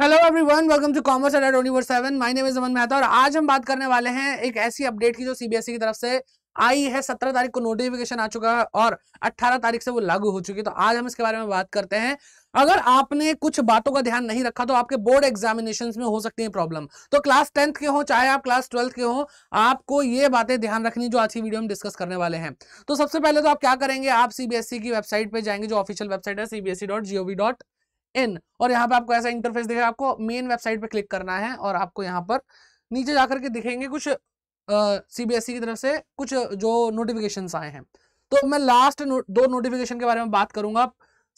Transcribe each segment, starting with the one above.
hello everyone welcome to commerce at twenty four seven my name Aman Mehta और आज हम बात करने वाले हैं एक ऐसी अपडेट की जो सीबीएसई e की तरफ से आई है सत्रह तारीख को नोटिफिकेशन आ चुका है और अट्ठारह तारीख से वो लागू हो चुकी है तो आज हम इसके बारे में बात करते हैं अगर आपने कुछ बातों का ध्यान नहीं रखा तो आपके बोर्ड एग्जामिनेशन में हो सकती है प्रॉब्लम तो क्लास टेंथ के हो चाहे आप क्लास ट्वेल्थ के हो आपको ये बातें ध्यान रखनी जो आज की वीडियो में डिस्कस करने वाले हैं तो सबसे पहले तो आप क्या करेंगे आप सीबीएसई e की वेबसाइट पर जाएंगे जो ऑफिशियल वेबसाइट है सीबीएसई इन और यहाँ पे आपको ऐसा इंटरफेस दिखेगा आपको मेन वेबसाइट पे क्लिक करना है और आपको यहाँ पर नीचे जाकर के दिखेंगे कुछ सी बी एस ई की तरफ से कुछ जो नोटिफिकेशन आए हैं तो मैं लास्ट नो, दो नोटिफिकेशन के बारे में बात करूंगा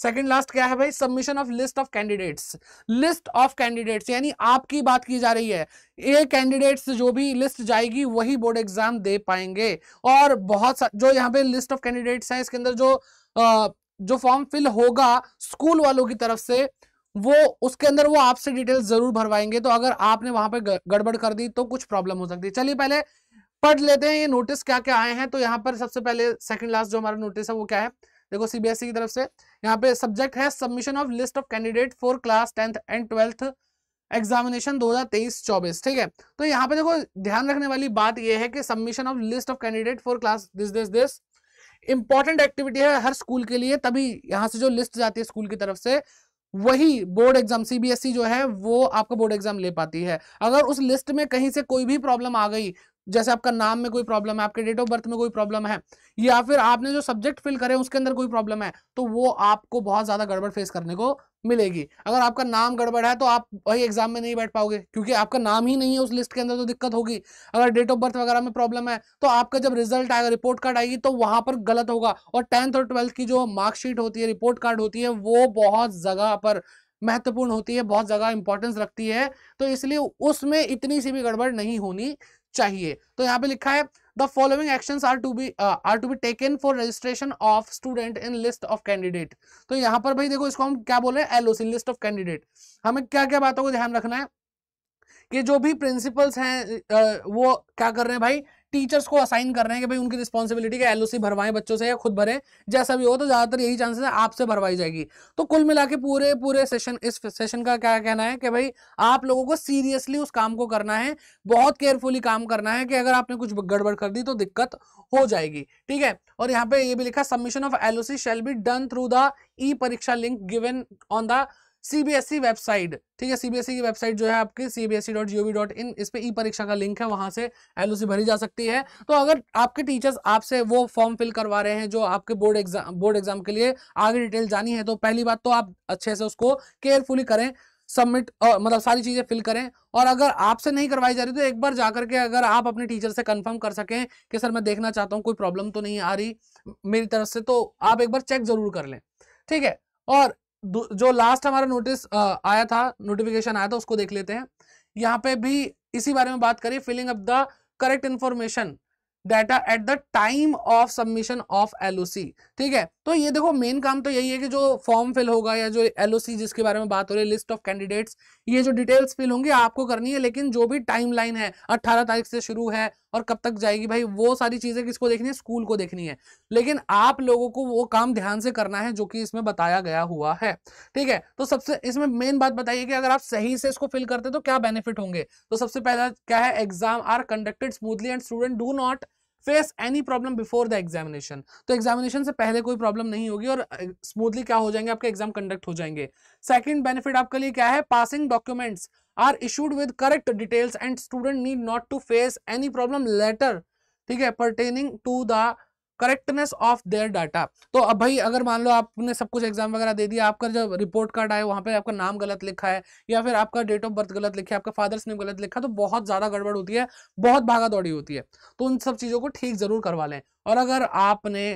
सेकंड लास्ट क्या है भाई submission of list of candidates list of candidates यानी आपकी बात की जा रही है ये कैंडिडेट्स जो भी लिस्ट जाएगी वही बोर्ड एग्जाम दे पाएंगे और बहुत सा जो यहाँ पे लिस्ट ऑफ कैंडिडेट्स हैं इसके अंदर जो जो फॉर्म फिल होगा स्कूल वालों की तरफ से वो उसके अंदर वो आपसे डिटेल्स जरूर भरवाएंगे तो अगर आपने वहां पर गड़बड़ कर दी तो कुछ प्रॉब्लम हो सकती है चलिए पहले पढ़ लेते हैं ये नोटिस क्या क्या आए हैं तो यहाँ पर सबसे पहले सेकंड लास्ट जो हमारा नोटिस है वो क्या है देखो सीबीएसई e की तरफ से यहाँ पे सब्जेक्ट है submission of list of candidate for class tenth and twelfth examination 2023-24 ठीक है तो यहाँ पे देखो ध्यान रखने वाली बात यह है कि submission of list of candidate for class this this this important activity है हर स्कूल के लिए तभी यहाँ से जो लिस्ट जाती है स्कूल की तरफ से वही बोर्ड एग्जाम सीबीएसई जो है वो आपका बोर्ड एग्जाम ले पाती है अगर उस लिस्ट में कहीं से कोई भी प्रॉब्लम आ गई जैसे आपका नाम में कोई प्रॉब्लम है आपके डेट ऑफ बर्थ में कोई प्रॉब्लम है या फिर आपने जो सब्जेक्ट फिल करे उसके अंदर कोई प्रॉब्लम है तो वो आपको बहुत ज़्यादा गड़बड़ फेस करने को मिलेगी अगर आपका नाम गड़बड़ है तो आप वही एग्जाम में नहीं बैठ पाओगे क्योंकि आपका नाम ही नहीं है उस लिस्ट के अंदर तो दिक्कत होगी अगर डेट ऑफ बर्थ वगैरह में प्रॉब्लम है तो आपका जब रिजल्ट आएगा रिपोर्ट कार्ड आएगी तो वहां पर गलत होगा और टेंथ और ट्वेल्थ की जो मार्कशीट होती है रिपोर्ट कार्ड होती है वो बहुत जगह पर महत्वपूर्ण होती है बहुत जगह इंपॉर्टेंस रखती है तो इसलिए उसमें इतनी सी भी गड़बड़ नहीं होनी चाहिए तो यहाँ पे लिखा है the following action are to be are to be taken for registration of student in list of candidate तो यहाँ पर भाई देखो इसको हम क्या बोल रहे हैं L C list of candidate हमें क्या क्या बातों को ध्यान रखना है कि जो भी प्रिंसिपल्स हैं वो क्या कर रहे हैं भाई टीचर्स को असाइन कर रहे हैं कि भाई उनकी रिस्पॉन्सिबिलिटी है एलओसी भरवाएं बच्चों से या खुद भरें जैसा भी हो तो ज़्यादातर यही चांसेस है आपसे भरवाई जाएगी तो कुल मिला के पूरे पूरे सेशन इस सेशन का क्या कहना है कि भाई आप लोगों को सीरियसली उस काम को करना है बहुत केयरफुली काम करना है कि अगर आपने कुछ गड़बड़ कर दी तो दिक्कत हो जाएगी ठीक है और यहाँ पे ये भी लिखा submission of LOC shall be done through the e Pariksha link given on the CBSE website e ठीक है सीबीएसई e की वेबसाइट जो है आपकी CBSE dot GOV dot in इस पर ई परीक्षा का लिंक है वहां से एलओसी भरी जा सकती है तो अगर आपके टीचर्स आपसे वो फॉर्म फिल करवा रहे हैं जो आपके बोर्ड एग्जाम बोर्ड एग्जाम के लिए आगे डिटेल जानी है तो पहली बात तो आप अच्छे से उसको केयरफुली करें सबमिट मतलब सारी चीज़ें फिल करें और अगर आपसे नहीं करवाई जा रही तो एक बार जाकर के अगर आप अपने टीचर से कंफर्म कर सकें कि सर मैं देखना चाहता हूँ कोई प्रॉब्लम तो नहीं आ रही मेरी तरफ से तो आप एक बार चेक जरूर कर लें ठीक है और जो लास्ट हमारा नोटिस आया था नोटिफिकेशन आया था उसको देख लेते हैं यहाँ पे भी इसी बारे में बात करिए filling up the correct information data at the time of submission of LOC ठीक है तो ये देखो मेन काम तो यही है कि जो फॉर्म फिल होगा या जो एलओसी जिसके बारे में बात हो रही है लिस्ट ऑफ कैंडिडेट्स ये जो डिटेल्स फिल होंगी आपको करनी है लेकिन जो भी टाइम लाइन है अट्ठारह तारीख से शुरू है और कब तक जाएगी भाई वो सारी चीज़ें किसको देखनी है स्कूल को देखनी है लेकिन आप लोगों को वो काम ध्यान से करना है जो कि इसमें बताया गया हुआ है ठीक है तो सबसे इसमें मेन बात बताइए कि अगर आप सही से इसको फिल करते तो क्या बेनिफिट होंगे तो सबसे पहला क्या है exam are conducted smoothly and student do not face any problem before the examination तो एग्जामिनेशन से पहले कोई प्रॉब्लम नहीं होगी और स्मूथली क्या हो जाएंगे आपके एग्जाम कंडक्ट हो जाएंगे सेकेंड बेनिफिट आपके लिए क्या है passing documents are issued with correct details and student need not to face any problem later ठीक है pertaining to the correctness of their data तो अब भाई अगर मान लो आपने सब कुछ एग्जाम वगैरह दे दिया आपका जो रिपोर्ट कार्ड आया वहाँ पे आपका नाम गलत लिखा है या फिर आपका डेट ऑफ बर्थ गलत लिखा है आपका फादर्स नेम गलत लिखा तो बहुत ज़्यादा गड़बड़ होती है बहुत भागा दौड़ी होती है तो उन सब चीज़ों को ठीक ज़रूर करवा लें और अगर आपने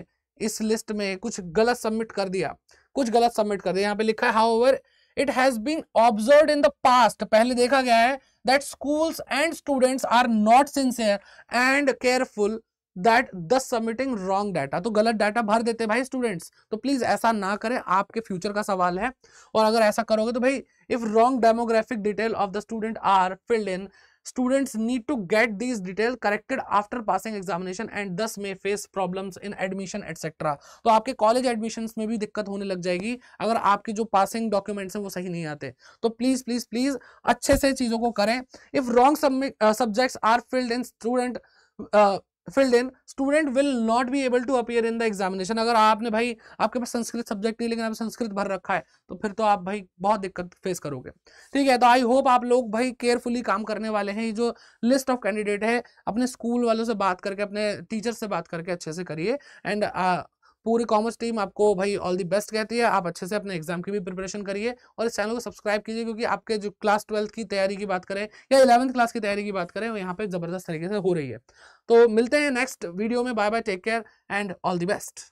इस लिस्ट में कुछ गलत सबमिट कर दिया कुछ गलत सबमिट कर दिया यहाँ पे लिखा है however it has been observe in the past पहले देखा गया है that schools and students are not sincere and careful that the submitting wrong data तो गलत डाटा भर देते भाई स्टूडेंट्स तो प्लीज ऐसा ना करें आपके फ्यूचर का सवाल है और अगर ऐसा करोगे तो भाई if wrong demographic detail of the student are filled in students need to get these detail corrected after passing examination and दस may face problem in admission etcetera तो आपके कॉलेज एडमिशन में भी दिक्कत होने लग जाएगी अगर आपके जो पासिंग डॉक्यूमेंट्स हैं वो सही नहीं आते तो प्लीज प्लीज प्लीज अच्छे से चीजों को करें if wrong subjects are filled in student filled in student will not be able to appear in the examination अगर आपने भाई आपके पास संस्कृत सब्जेक्ट नहीं लेकिन आप संस्कृत भर रखा है तो फिर तो आप भाई बहुत दिक्कत फेस करोगे ठीक है तो आई होप आप लोग भाई केयरफुली काम करने वाले हैं ये जो लिस्ट ऑफ कैंडिडेट है अपने स्कूल वालों से बात करके अपने टीचर से बात करके अच्छे से करिए एंड पूरी कॉमर्स टीम आपको भाई ऑल दी बेस्ट कहती है आप अच्छे से अपने एग्जाम की भी प्रिपरेशन करिए और इस चैनल को सब्सक्राइब कीजिए क्योंकि आपके जो क्लास ट्वेल्थ की तैयारी की बात करें या इलेवंथ क्लास की तैयारी की बात करें वो यहाँ पे ज़बरदस्त तरीके से हो रही है तो मिलते हैं नेक्स्ट वीडियो में bye bye take care and all the best